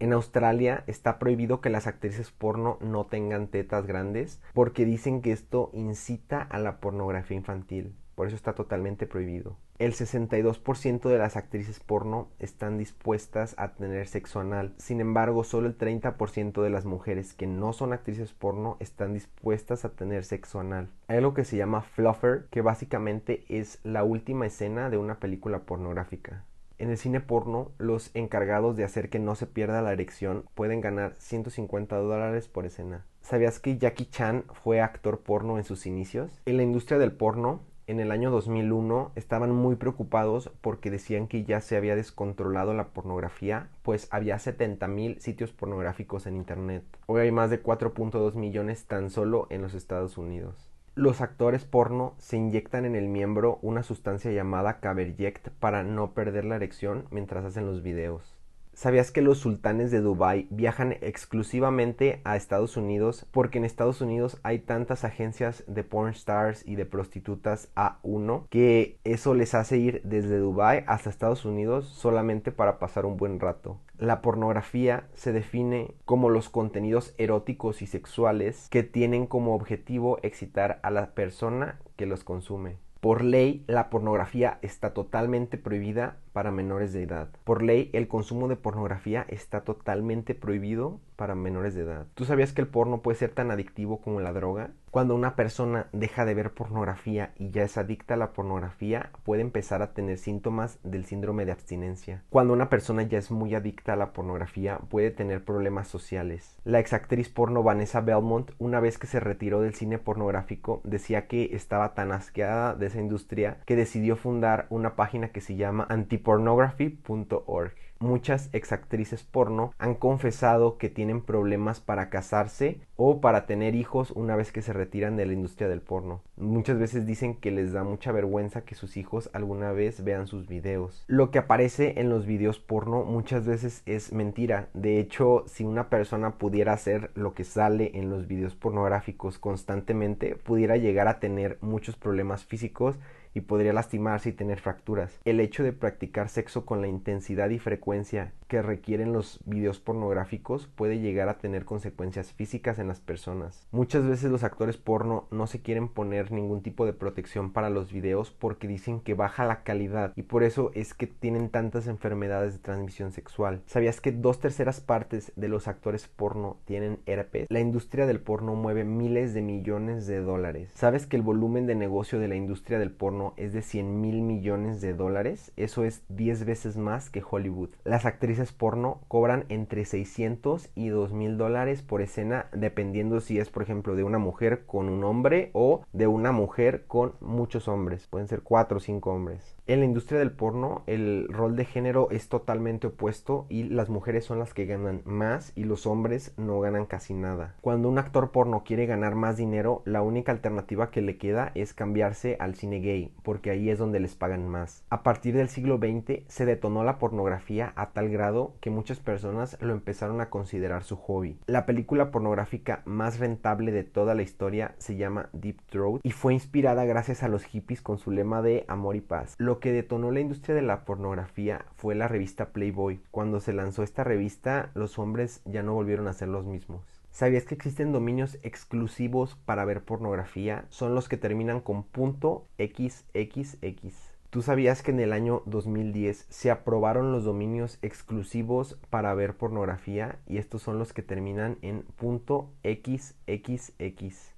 En Australia está prohibido que las actrices porno no tengan tetas grandes porque dicen que esto incita a la pornografía infantil. Por eso está totalmente prohibido. El 62% de las actrices porno están dispuestas a tener sexo anal. Sin embargo, solo el 30% de las mujeres que no son actrices porno están dispuestas a tener sexo anal. Hay algo que se llama fluffer, que básicamente es la última escena de una película pornográfica. En el cine porno, los encargados de hacer que no se pierda la erección pueden ganar 150 dólares por escena. ¿Sabías que Jackie Chan fue actor porno en sus inicios? En la industria del porno, en el año 2001 estaban muy preocupados porque decían que ya se había descontrolado la pornografía, pues había 70.000 sitios pornográficos en Internet. Hoy hay más de 4.2 millones tan solo en los Estados Unidos los actores porno se inyectan en el miembro una sustancia llamada Caberject para no perder la erección mientras hacen los videos. ¿Sabías que los sultanes de Dubái viajan exclusivamente a Estados Unidos porque en Estados Unidos hay tantas agencias de porn stars y de prostitutas a uno que eso les hace ir desde Dubái hasta Estados Unidos solamente para pasar un buen rato? La pornografía se define como los contenidos eróticos y sexuales que tienen como objetivo excitar a la persona que los consume. Por ley, la pornografía está totalmente prohibida para menores de edad. Por ley, el consumo de pornografía está totalmente prohibido para menores de edad. ¿Tú sabías que el porno puede ser tan adictivo como la droga? Cuando una persona deja de ver pornografía y ya es adicta a la pornografía, puede empezar a tener síntomas del síndrome de abstinencia. Cuando una persona ya es muy adicta a la pornografía, puede tener problemas sociales. La exactriz porno Vanessa Belmont, una vez que se retiró del cine pornográfico, decía que estaba tan asqueada de esa industria que decidió fundar una página que se llama Anti pornography.org. Muchas exactrices porno han confesado que tienen problemas para casarse o para tener hijos una vez que se retiran de la industria del porno. Muchas veces dicen que les da mucha vergüenza que sus hijos alguna vez vean sus videos. Lo que aparece en los videos porno muchas veces es mentira. De hecho, si una persona pudiera hacer lo que sale en los videos pornográficos constantemente, pudiera llegar a tener muchos problemas físicos y podría lastimarse y tener fracturas. El hecho de practicar sexo con la intensidad y frecuencia que requieren los videos pornográficos puede llegar a tener consecuencias físicas en las personas. Muchas veces los actores porno no se quieren poner ningún tipo de protección para los videos porque dicen que baja la calidad y por eso es que tienen tantas enfermedades de transmisión sexual. ¿Sabías que dos terceras partes de los actores porno tienen herpes? La industria del porno mueve miles de millones de dólares. ¿Sabes que el volumen de negocio de la industria del porno es de 100 mil millones de dólares? Eso es 10 veces más que Hollywood. Las actrices porno cobran entre 600 y 2000 dólares por escena, dependiendo si es, por ejemplo, de una mujer con un hombre o de una mujer con muchos hombres. Pueden ser 4 o 5 hombres. En la industria del porno, el rol de género es totalmente opuesto y las mujeres son las que ganan más y los hombres no ganan casi nada. Cuando un actor porno quiere ganar más dinero, la única alternativa que le queda es cambiarse al cine gay, porque ahí es donde les pagan más. A partir del siglo 20 se detonó la pornografía a tal grado que muchas personas lo empezaron a considerar su hobby. La película pornográfica más rentable de toda la historia se llama Deep Throat y fue inspirada gracias a los hippies con su lema de amor y paz. Lo que detonó la industria de la pornografía fue la revista Playboy. Cuando se lanzó esta revista, los hombres ya no volvieron a ser los mismos. ¿Sabías que existen dominios exclusivos para ver pornografía? Son los que terminan con punto .xxx. ¿Tú sabías que en el año 2010 se aprobaron los dominios exclusivos para ver pornografía y estos son los que terminan en .xxx?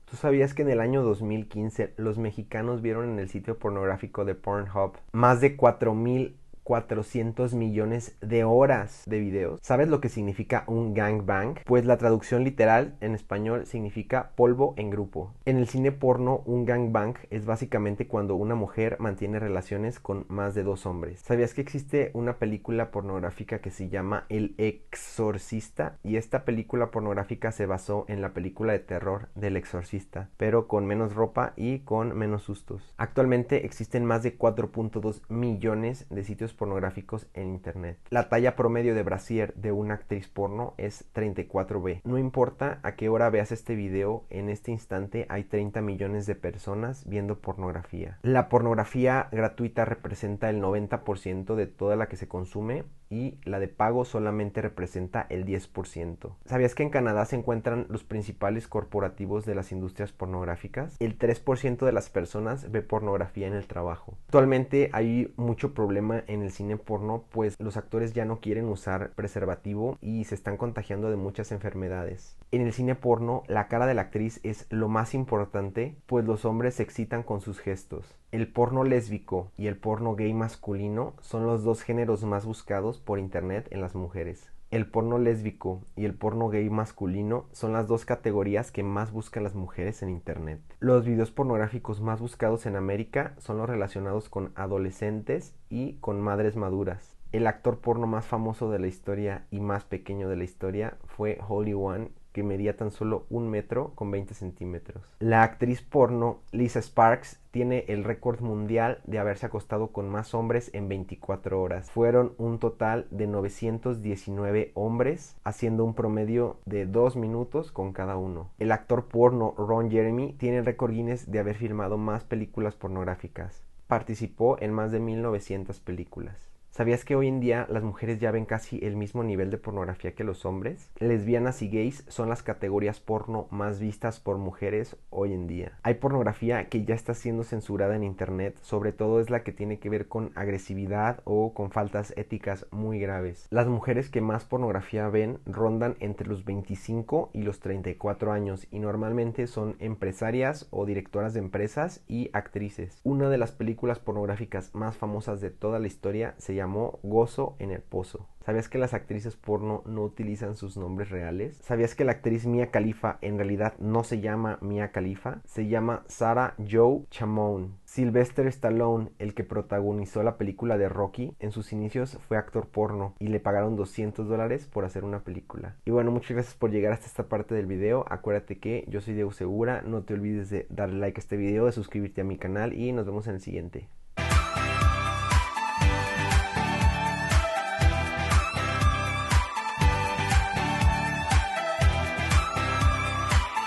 ¿Tú sabías que en el año 2015 los mexicanos vieron en el sitio pornográfico de Pornhub más de 4000 400 millones de horas de videos. ¿Sabes lo que significa un gangbang? Pues la traducción literal en español significa polvo en grupo. En el cine porno, un gangbang es básicamente cuando una mujer mantiene relaciones con más de dos hombres. ¿Sabías que existe una película pornográfica que se llama El Exorcista? Y esta película pornográfica se basó en la película de terror del exorcista, pero con menos ropa y con menos sustos. Actualmente existen más de 4.2 millones de sitios pornográficos en Internet. La talla promedio de brasier de una actriz porno es 34B. No importa a qué hora veas este video, en este instante hay 30 millones de personas viendo pornografía. La pornografía gratuita representa el 90% de toda la que se consume y la de pago solamente representa el 10%. ¿Sabías que en Canadá se encuentran los principales corporativos de las industrias pornográficas? El 3% de las personas ve pornografía en el trabajo. Actualmente hay mucho problema en el cine porno, pues los actores ya no quieren usar preservativo y se están contagiando de muchas enfermedades. En el cine porno, la cara de la actriz es lo más importante, pues los hombres se excitan con sus gestos. El porno lésbico y el porno gay masculino son los dos géneros más buscados por Internet en las mujeres. El porno lésbico y el porno gay masculino son las dos categorías que más buscan las mujeres en Internet. Los videos pornográficos más buscados en América son los relacionados con adolescentes y con madres maduras. El actor porno más famoso de la historia y más pequeño de la historia fue Holy One que medía tan solo un metro con 20 centímetros. La actriz porno Lisa Sparks tiene el récord mundial de haberse acostado con más hombres en 24 horas. Fueron un total de 919 hombres, haciendo un promedio de 2 minutos con cada uno. El actor porno Ron Jeremy tiene el récord Guinness de haber filmado más películas pornográficas. Participó en más de 1900 películas. ¿Sabías que hoy en día las mujeres ya ven casi el mismo nivel de pornografía que los hombres? Lesbianas y gays son las categorías porno más vistas por mujeres hoy en día. Hay pornografía que ya está siendo censurada en internet, sobre todo es la que tiene que ver con agresividad o con faltas éticas muy graves. Las mujeres que más pornografía ven rondan entre los 25 y los 34 años y normalmente son empresarias o directoras de empresas y actrices. Una de las películas pornográficas más famosas de toda la historia se llama Gozo en el Pozo. ¿Sabías que las actrices porno no utilizan sus nombres reales? ¿Sabías que la actriz Mia Khalifa en realidad no se llama Mia Khalifa? Se llama Sarah Joe Chamoun. Sylvester Stallone, el que protagonizó la película de Rocky, en sus inicios fue actor porno y le pagaron 200 dólares por hacer una película. Y bueno, muchas gracias por llegar hasta esta parte del video. Acuérdate que yo soy Diego Segura. No te olvides de darle like a este video, de suscribirte a mi canal y nos vemos en el siguiente.